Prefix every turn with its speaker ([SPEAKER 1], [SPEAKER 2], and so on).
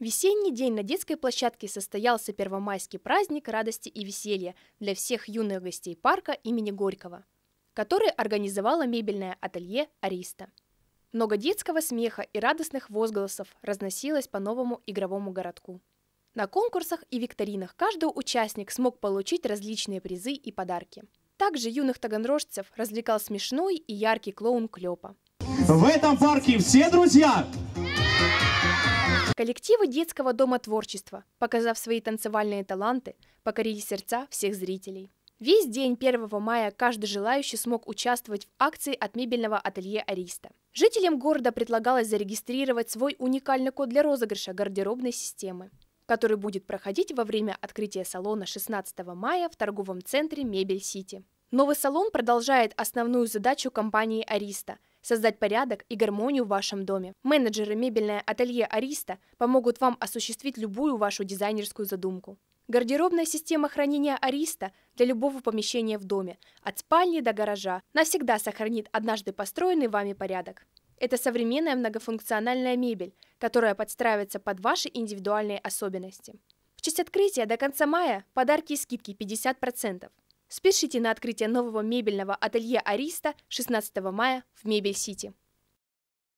[SPEAKER 1] Весенний день на детской площадке состоялся первомайский праздник радости и веселья для всех юных гостей парка имени Горького, который организовало мебельное ателье «Ариста». Много детского смеха и радостных возгласов разносилось по новому игровому городку. На конкурсах и викторинах каждый участник смог получить различные призы и подарки. Также юных таганрожцев развлекал смешной и яркий клоун Клёпа.
[SPEAKER 2] В этом парке все друзья,
[SPEAKER 1] Коллективы детского дома творчества, показав свои танцевальные таланты, покорили сердца всех зрителей. Весь день 1 мая каждый желающий смог участвовать в акции от мебельного ателье «Ариста». Жителям города предлагалось зарегистрировать свой уникальный код для розыгрыша гардеробной системы, который будет проходить во время открытия салона 16 мая в торговом центре «Мебель Сити». Новый салон продолжает основную задачу компании «Ариста» – создать порядок и гармонию в вашем доме. Менеджеры мебельное ателье «Ариста» помогут вам осуществить любую вашу дизайнерскую задумку. Гардеробная система хранения Ариста для любого помещения в доме, от спальни до гаража, навсегда сохранит однажды построенный вами порядок. Это современная многофункциональная мебель, которая подстраивается под ваши индивидуальные особенности. В честь открытия до конца мая подарки и скидки 50%. Спешите на открытие нового мебельного ателье «Ариста» 16 мая в Мебель-Сити.